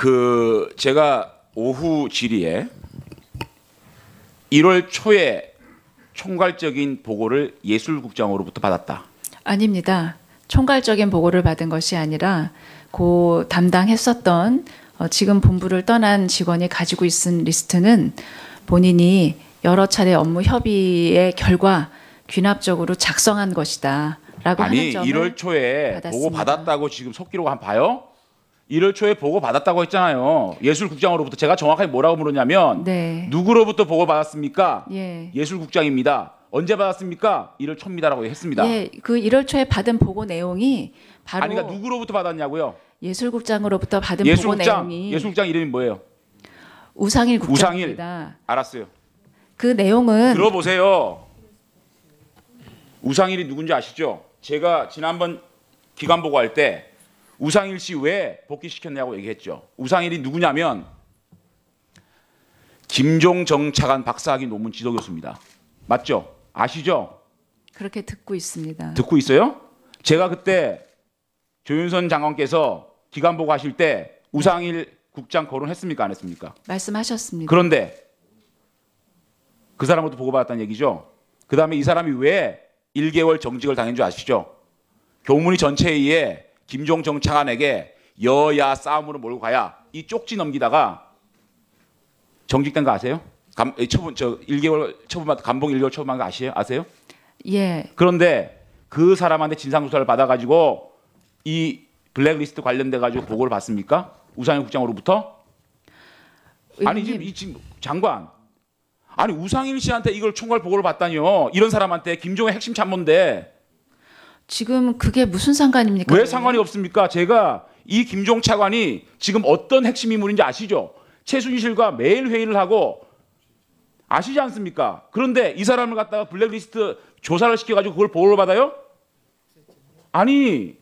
그 제가 오후 질의에 1월 초에 총괄적인 보고를 예술국장으로부터 받았다. 아닙니다. 총괄적인 보고를 받은 것이 아니라 고 담당했었던 어, 지금 본부를 떠난 직원이 가지고 있은 리스트는 본인이 여러 차례 업무 협의의 결과 귀납적으로 작성한 것이다라고 아니, 하는 점을 1월 초에 받았습니다. 보고 받았다고 지금 속기로 한 봐요? 1월 초에 보고 받았다고 했잖아요. 예술국장으로부터 제가 정확하게 뭐라고 물었냐면 네. 누구로부터 보고 받았습니까? 예. 술국장입니다 언제 받았습니까? 1월 초입니다라고 했습니다. 예, 그 1월 초에 받은 보고 내용이 바로 아니 그러니까 누구로부터 받았냐고요? 예술국장으로부터 받은 예술국장, 보고 내용이 예술국장 이름이 뭐예요? 우상일 국장입니다. 우상일. 알았어요. 그 내용은 들어보세요. 우상일이 누군지 아시죠? 제가 지난번 기관 보고할 때 우상일 씨 왜 복귀시켰냐고 얘기했죠. 우상일이 누구냐면 김종정 차관 박사학위 논문 지도 교수입니다. 맞죠? 아시죠? 그렇게 듣고 있습니다. 듣고 있어요? 제가 그때 조윤선 장관께서 기간 보고 하실 때 우상일 국장 거론했습니까? 안 했습니까? 말씀하셨습니다. 그런데 그사람으로 보고받았다는 얘기죠. 그 다음에 이 사람이 왜 1개월 정직을 당한 줄 아시죠? 교문위 전체에 의해 김종정 차관에게 여야 싸움으로 몰고 가야 이 쪽지 넘기다가 정직된 거 아세요? 감, 처분 저 1개월 처분받 감봉 1개월 처분한 거 아시요? 아세요? 예. 그런데 그 사람한테 진상 조사를 받아 가지고 이 블랙리스트 관련돼 가지고 보고를 받습니까? 우상현 국장으로부터? 아니 지금 이 지금 장관 아니 우상일 씨한테 이걸 총괄 보고를 받다니요. 이런 사람한테 김종의 핵심 참모인데 지금 그게 무슨 상관입니까? 왜 상관이 없습니까? 제가 이 김종 차관이 지금 어떤 핵심 인물인지 아시죠? 최순실과 매일 회의를 하고 아시지 않습니까? 그런데 이 사람을 갖다가 블랙리스트 조사를 시켜가지고 그걸 보호를 받아요? 아니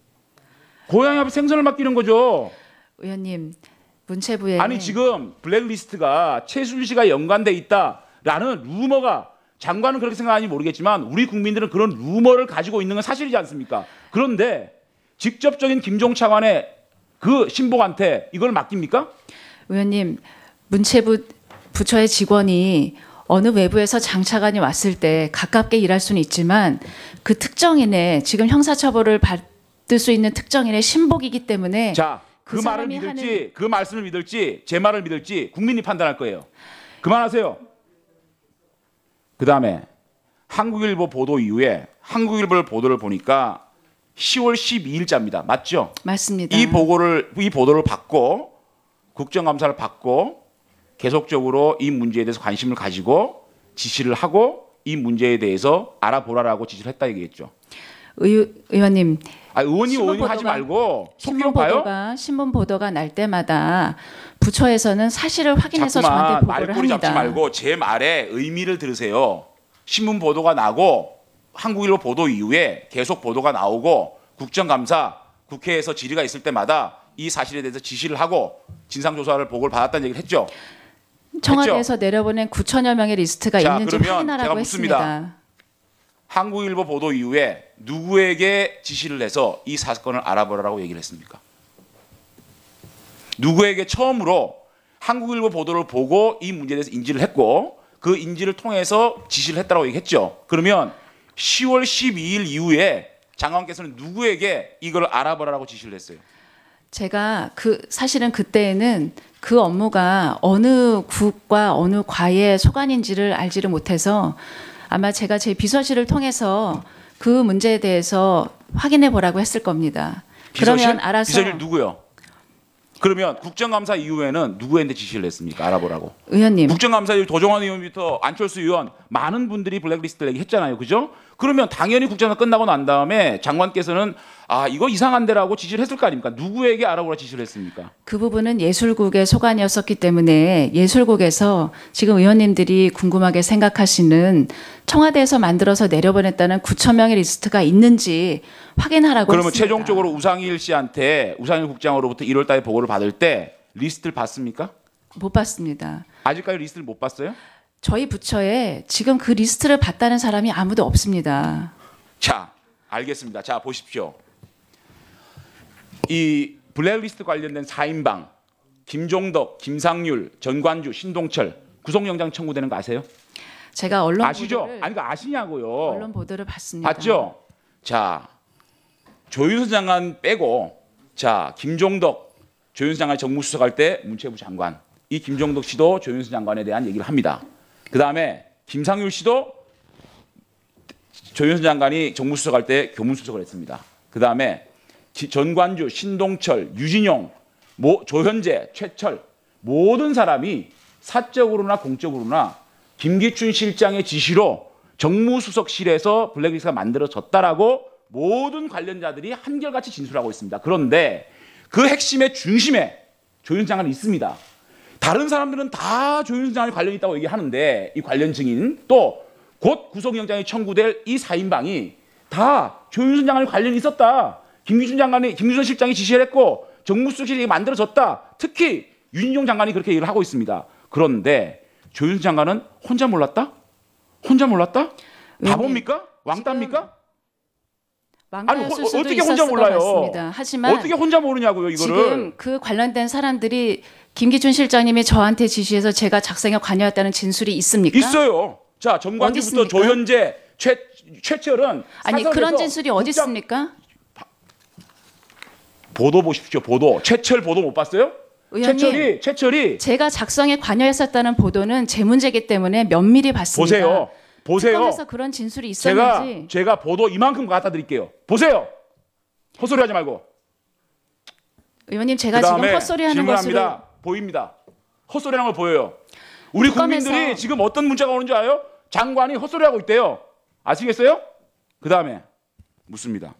고양이 앞에 생선을 맡기는 거죠. 의원님 문체부에 아니 지금 블랙리스트가 최순실과 연관돼 있다라는 루머가 장관은 그렇게 생각하는지 모르겠지만 우리 국민들은 그런 루머를 가지고 있는 건 사실이지 않습니까? 그런데 직접적인 김종 차관의 그 신복한테 이걸 맡깁니까? 의원님 문체부 부처의 직원이 어느 외부에서 장차관이 왔을 때 가깝게 일할 수는 있지만 그 특정인의 지금 형사처벌을 받을 수 있는 특정인의 신복이기 때문에 자, 그, 그 말을 믿을지 하는... 그 말씀을 믿을지 제 말을 믿을지 국민이 판단할 거예요. 그만하세요. 그 다음에 한국일보 보도 이후에 한국일보 보도를 보니까 10월 12일자입니다. 맞죠? 맞습니다. 이 보고를 이 보도를 받고 국정감사를 받고 계속적으로 이 문제에 대해서 관심을 가지고 지시를 하고 이 문제에 대해서 알아보라라고 지시를 했다 얘기했죠. 의, 원님 아, 의원님 의원님 하지 말고 신문 보도가 신문 보도가 날 때마다 부처에서는 사실을 확인해서 저한테 보고를 말꼬리 잡지 말고 제 말에 의미를 들으세요. 신문 보도가 나고 한국일보 보도 이후에 계속 보도가 나오고 국정감사 국회에서 질의가 있을 때마다 이 사실에 대해서 지시를 하고 진상조사를 보고를 받았다는 얘기를 했죠. 청와대에서 했죠? 내려보낸 9천여 명의 리스트가 자, 있는지 확인하라고 했습니다. 한국일보 보도 이후에 누구에게 지시를 해서 이 사건을 알아보라고 얘기를 했습니까? 누구에게 처음으로 한국일보 보도를 보고 이 문제에 대해서 인지를 했고 그 인지를 통해서 지시를 했다고 얘기했죠. 그러면 10월 12일 이후에 장관께서는 누구에게 이걸 알아보라고 지시를 했어요? 제가 그 사실은 그때에는 그 업무가 어느 국과 어느 과에 소관인지를 알지를 못해서 아마 제가 제 비서실을 통해서 그 문제에 대해서 확인해 보라고 했을 겁니다. 비서실? 그러면 알아서 비서실 누구요? 그러면 국정감사 이후에는 누구한테 지시를 했습니까? 알아보라고. 의원님. 국정감사 이후 도종환 의원부터 안철수 의원 많은 분들이 블랙리스트를 얘기했잖아요. 그죠? 그러면 당연히 국정화 끝나고 난 다음에 장관께서는 아 이거 이상한데라고 지시를 했을 거 아닙니까? 누구에게 알아보라 지시를 했습니까? 그 부분은 예술국의 소관이었었기 때문에 예술국에서 지금 의원님들이 궁금하게 생각하시는 청와대에서 만들어서 내려보냈다는 9천 명의 리스트가 있는지 확인하라고 그러면 했습니다. 최종적으로 우상일 씨한테 우상일 국장으로부터 1월 달에 보고를 받을 때 리스트를 봤습니까? 못 봤습니다. 아직까지 리스트를 못 봤어요? 저희 부처에 지금 그 리스트를 봤다는 사람이 아무도 없습니다. 자, 알겠습니다. 자, 보십시오. 이 블랙리스트 관련된 4인방 김종덕, 김상률, 전관주, 신동철 구속영장 청구되는 거 아세요? 제가 언론 아시죠? 보도를, 아니 그 아시냐고요. 언론 보도를 봤습니다. 봤죠? 자, 조윤수 장관 빼고 자, 김종덕 조윤수 장관 정무수석할 때 문체부 장관 이 김종덕 씨도 조윤수 장관에 대한 얘기를 합니다. 그 다음에 김상률 씨도 조윤선 장관이 정무수석 할때 교문수석을 했습니다. 그 다음에 전관주, 신동철, 유진용, 모, 조현재, 최철 모든 사람이 사적으로나 공적으로나 김기춘 실장의 지시로 정무수석실에서 블랙리스트가 만들어졌다라고 모든 관련자들이 한결같이 진술하고 있습니다. 그런데 그 핵심의 중심에 조윤 장관이 있습니다. 다른 사람들은 다조윤장관이 관련이 있다고 얘기하는데 이 관련 증인 또 곧 구속영장이 청구될 이사인방이다 조윤선 장관이 관련이 있었다. 김기준 장관이 김기준 실장이 지시를 했고 정무수석실이 만들어졌다. 특히 윤희종 장관이 그렇게 얘기를 하고 있습니다. 그런데 조윤선 장관은 혼자 몰랐다? 혼자 몰랐다? 바보입니까? 왕따입니까? 아니, 호, 어, 어떻게 혼자 몰라요? 하지만 어떻게 혼자 모르냐고요, 이거를. 지금 그 관련된 사람들이 김기춘 실장님이 저한테 지시해서 제가 작성에 관여했다는 진술이 있습니까? 있어요. 자, 정관기부터 조현재, 최 최철은 아니 그런 진술이 어디 있습니까? 보도 보십시오. 보도. 최철 보도 못 봤어요? 의원님, 최철이 최철이 제가 작성에 관여했었다는 보도는 제문제기 때문에 면밀히 봤습니다. 보세요. 보세요. 특검에서 그런 진술이 있었는지. 제가, 제가 보도 이만큼 갖다 드릴게요. 보세요. 헛소리 하지 말고. 의원님 제가 지금 헛소리 하는 것으로 보입니다. 헛소리하는 걸 보여요. 우리 국민들이 지금 어떤 문자가 오는지 아요? 장관이 헛소리하고 있대요. 아시겠어요? 그 다음에 묻습니다.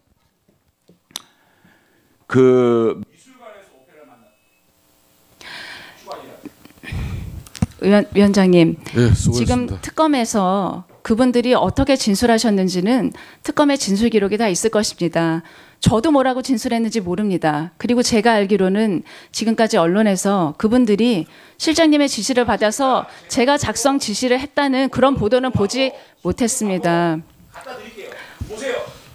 그 위원, 위원장님 네, 지금 특검에서 그분들이 어떻게 진술하셨는지는 특검의 진술 기록이 다 있을 것입니다. 저도 뭐라고 진술했는지 모릅니다. 그리고 제가 알기로는 지금까지 언론에서 그분들이 실장님의 지시를 받아서 제가 작성 지시를 했다는 그런 보도는 보지 못했습니다.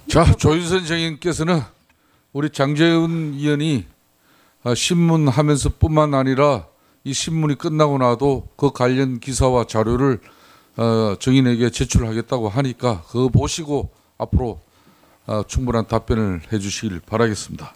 자, 조윤선 장님께서는 우리 장재훈 의원이 아, 신문하면서뿐만 아니라 이 신문이 끝나고 나도 그 관련 기사와 자료를 어, 증인에게 제출하겠다고 하니까 그거 보시고 앞으로 어, 충분한 답변을 해주시길 바라겠습니다.